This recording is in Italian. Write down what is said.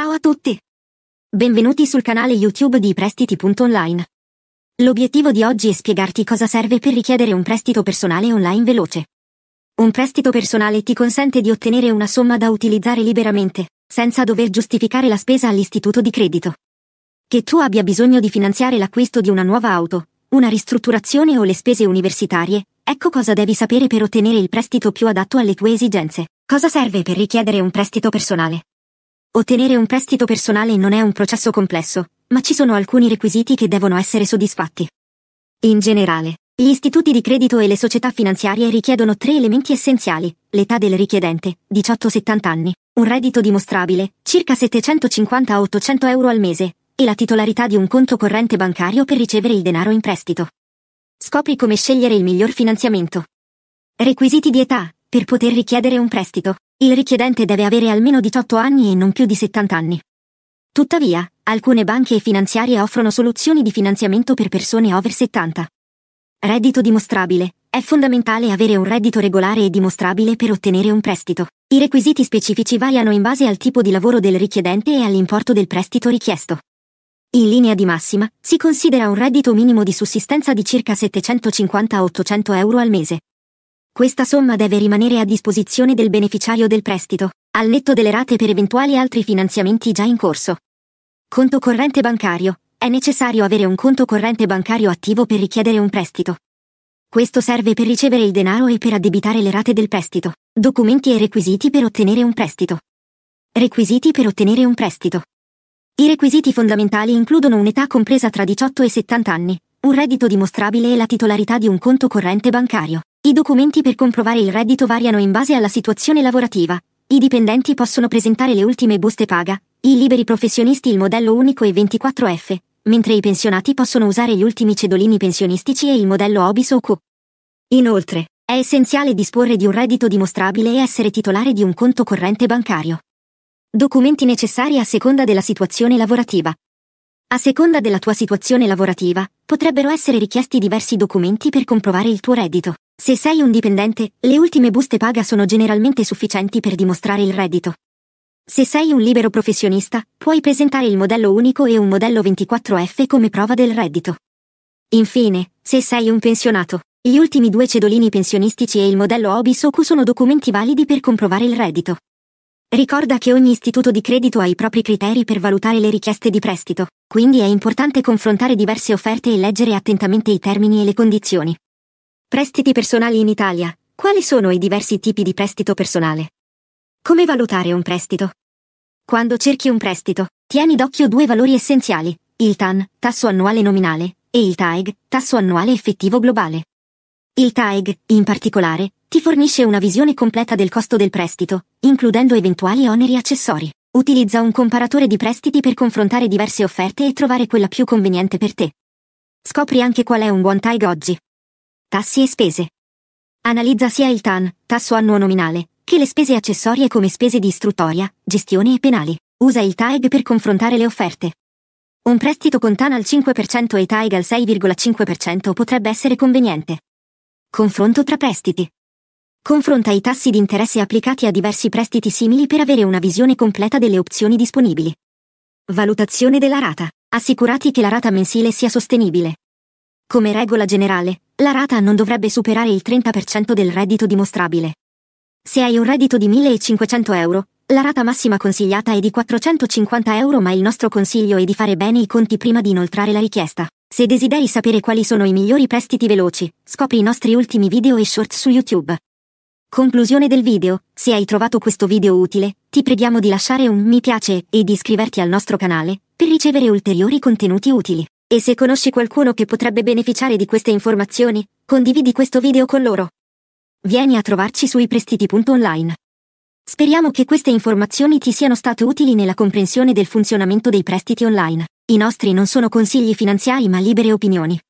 Ciao a tutti! Benvenuti sul canale YouTube di prestiti.online. L'obiettivo di oggi è spiegarti cosa serve per richiedere un prestito personale online veloce. Un prestito personale ti consente di ottenere una somma da utilizzare liberamente, senza dover giustificare la spesa all'istituto di credito. Che tu abbia bisogno di finanziare l'acquisto di una nuova auto, una ristrutturazione o le spese universitarie, ecco cosa devi sapere per ottenere il prestito più adatto alle tue esigenze. Cosa serve per richiedere un prestito personale? Ottenere un prestito personale non è un processo complesso, ma ci sono alcuni requisiti che devono essere soddisfatti. In generale, gli istituti di credito e le società finanziarie richiedono tre elementi essenziali, l'età del richiedente, 18-70 anni, un reddito dimostrabile, circa 750-800 euro al mese, e la titolarità di un conto corrente bancario per ricevere il denaro in prestito. Scopri come scegliere il miglior finanziamento. Requisiti di età, per poter richiedere un prestito, il richiedente deve avere almeno 18 anni e non più di 70 anni. Tuttavia, alcune banche e finanziarie offrono soluzioni di finanziamento per persone over 70. Reddito dimostrabile. È fondamentale avere un reddito regolare e dimostrabile per ottenere un prestito. I requisiti specifici variano in base al tipo di lavoro del richiedente e all'importo del prestito richiesto. In linea di massima, si considera un reddito minimo di sussistenza di circa 750-800 euro al mese, questa somma deve rimanere a disposizione del beneficiario del prestito, al netto delle rate per eventuali altri finanziamenti già in corso. Conto corrente bancario. È necessario avere un conto corrente bancario attivo per richiedere un prestito. Questo serve per ricevere il denaro e per addebitare le rate del prestito. Documenti e requisiti per ottenere un prestito. Requisiti per ottenere un prestito. I requisiti fondamentali includono un'età compresa tra 18 e 70 anni, un reddito dimostrabile e la titolarità di un conto corrente bancario. I documenti per comprovare il reddito variano in base alla situazione lavorativa. I dipendenti possono presentare le ultime buste paga, i liberi professionisti il modello unico e 24F, mentre i pensionati possono usare gli ultimi cedolini pensionistici e il modello OBIS o Q. Inoltre, è essenziale disporre di un reddito dimostrabile e essere titolare di un conto corrente bancario. Documenti necessari a seconda della situazione lavorativa. A seconda della tua situazione lavorativa, potrebbero essere richiesti diversi documenti per comprovare il tuo reddito. Se sei un dipendente, le ultime buste paga sono generalmente sufficienti per dimostrare il reddito. Se sei un libero professionista, puoi presentare il modello unico e un modello 24F come prova del reddito. Infine, se sei un pensionato, gli ultimi due cedolini pensionistici e il modello Obisoku sono documenti validi per comprovare il reddito. Ricorda che ogni istituto di credito ha i propri criteri per valutare le richieste di prestito, quindi è importante confrontare diverse offerte e leggere attentamente i termini e le condizioni. Prestiti personali in Italia. Quali sono i diversi tipi di prestito personale? Come valutare un prestito? Quando cerchi un prestito, tieni d'occhio due valori essenziali, il TAN, tasso annuale nominale, e il TAEG, tasso annuale effettivo globale. Il TAEG, in particolare, ti fornisce una visione completa del costo del prestito, includendo eventuali oneri accessori. Utilizza un comparatore di prestiti per confrontare diverse offerte e trovare quella più conveniente per te. Scopri anche qual è un buon TAEG oggi. Tassi e spese. Analizza sia il TAN, tasso annuo nominale, che le spese accessorie come spese di istruttoria, gestione e penali. Usa il TAEG per confrontare le offerte. Un prestito con TAN al 5% e TAEG al 6,5% potrebbe essere conveniente. Confronto tra prestiti. Confronta i tassi di interesse applicati a diversi prestiti simili per avere una visione completa delle opzioni disponibili. Valutazione della rata. Assicurati che la rata mensile sia sostenibile. Come regola generale, la rata non dovrebbe superare il 30% del reddito dimostrabile. Se hai un reddito di 1.500 euro, la rata massima consigliata è di 450 euro ma il nostro consiglio è di fare bene i conti prima di inoltrare la richiesta. Se desideri sapere quali sono i migliori prestiti veloci, scopri i nostri ultimi video e short su YouTube. Conclusione del video, se hai trovato questo video utile, ti preghiamo di lasciare un mi piace e di iscriverti al nostro canale, per ricevere ulteriori contenuti utili. E se conosci qualcuno che potrebbe beneficiare di queste informazioni, condividi questo video con loro. Vieni a trovarci su iprestiti.online. Speriamo che queste informazioni ti siano state utili nella comprensione del funzionamento dei prestiti online. I nostri non sono consigli finanziari ma libere opinioni.